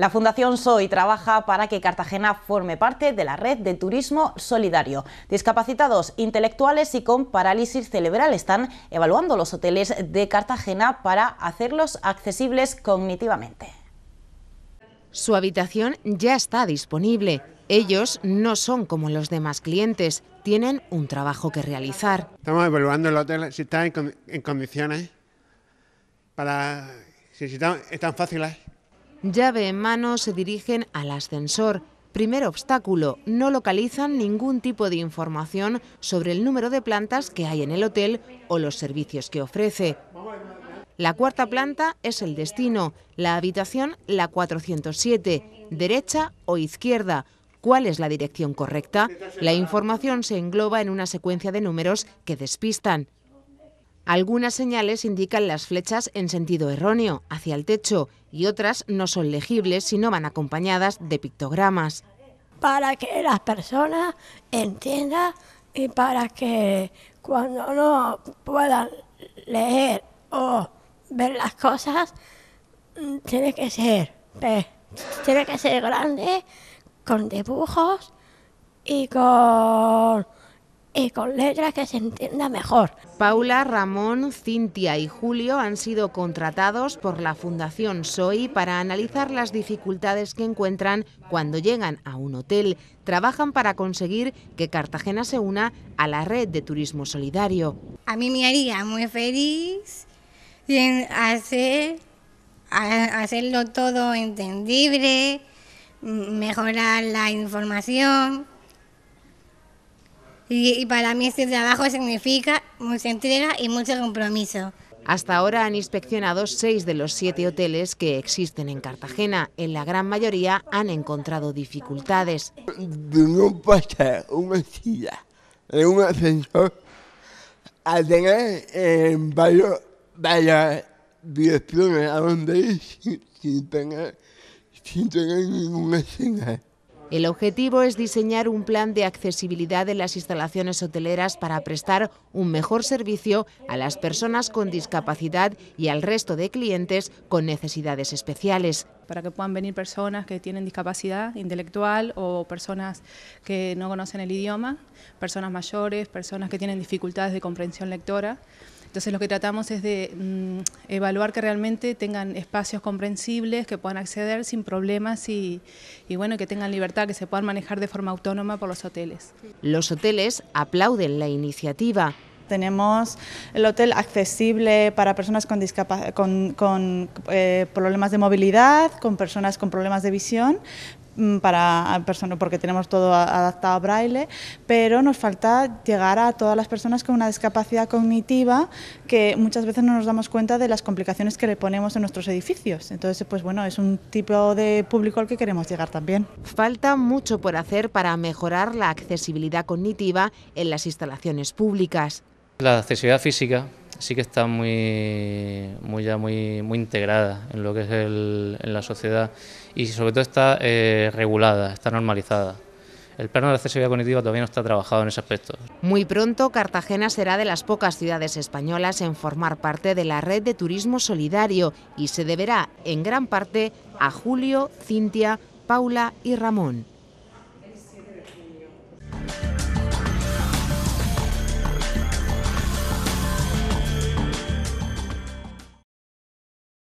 La Fundación Soy trabaja para que Cartagena forme parte de la red de turismo solidario. Discapacitados, intelectuales y con parálisis cerebral están evaluando los hoteles de Cartagena para hacerlos accesibles cognitivamente. Su habitación ya está disponible. Ellos no son como los demás clientes, tienen un trabajo que realizar. Estamos evaluando el hotel si está en, condiciones para si, están fáciles Llave en mano se dirigen al ascensor. Primer obstáculo, no localizan ningún tipo de información sobre el número de plantas que hay en el hotel o los servicios que ofrece. La cuarta planta es el destino, la habitación la 407, derecha o izquierda. ¿Cuál es la dirección correcta? La información se engloba en una secuencia de números que despistan. Algunas señales indican las flechas en sentido erróneo, hacia el techo, y otras no son legibles si no van acompañadas de pictogramas. Para que las personas entiendan y para que cuando no puedan leer o ver las cosas, mm, tiene que ser, tiene que ser grande, con dibujos y con y con letras que se entienda mejor. Paula, Ramón, Cintia y Julio han sido contratados por la Fundación SOI para analizar las dificultades que encuentran cuando llegan a un hotel. Trabajan para conseguir que Cartagena se una a la red de turismo solidario. A mí me haría muy feliz hacerlo todo entendible, mejorar la información y, para mí este trabajo significa mucha entrega y mucho compromiso. Hasta ahora han inspeccionado seis de los siete hoteles que existen en Cartagena. En la gran mayoría han encontrado dificultades. De no pasar una silla un ascensor a tener eh, varias direcciones a donde ir sin, tener, sin tener ninguna señal. El objetivo es diseñar un plan de accesibilidad de las instalaciones hoteleras para prestar un mejor servicio a las personas con discapacidad y al resto de clientes con necesidades especiales. Para que puedan venir personas que tienen discapacidad intelectual o personas que no conocen el idioma, personas mayores, personas que tienen dificultades de comprensión lectora. Entonces lo que tratamos es de mm, evaluar que realmente tengan espacios comprensibles, que puedan acceder sin problemas y, bueno, que tengan libertad, que se puedan manejar de forma autónoma por los hoteles. Los hoteles aplauden la iniciativa tenemos el hotel accesible para personas con, con, con eh, problemas de movilidad, con personas con problemas de visión, Mm, para ah, personas porque tenemos todo adaptado a braille, pero nos falta llegar a todas las personas con una discapacidad cognitiva que muchas veces no nos damos cuenta de las complicaciones que le ponemos en nuestros edificios. Entonces, pues bueno, es un tipo de público al que queremos llegar también. Falta mucho por hacer para mejorar la accesibilidad cognitiva en las instalaciones públicas. La accesibilidad física sí que está muy, muy, muy, muy integrada en lo que es el, en la sociedad y sobre todo está eh, regulada, está normalizada. El plano de accesibilidad cognitiva todavía no está trabajado en ese aspecto. Muy pronto, Cartagena será de las pocas ciudades españolas en formar parte de la red de turismo solidario y se deberá, en gran parte, a Julio, Cintia, Paula y Ramón.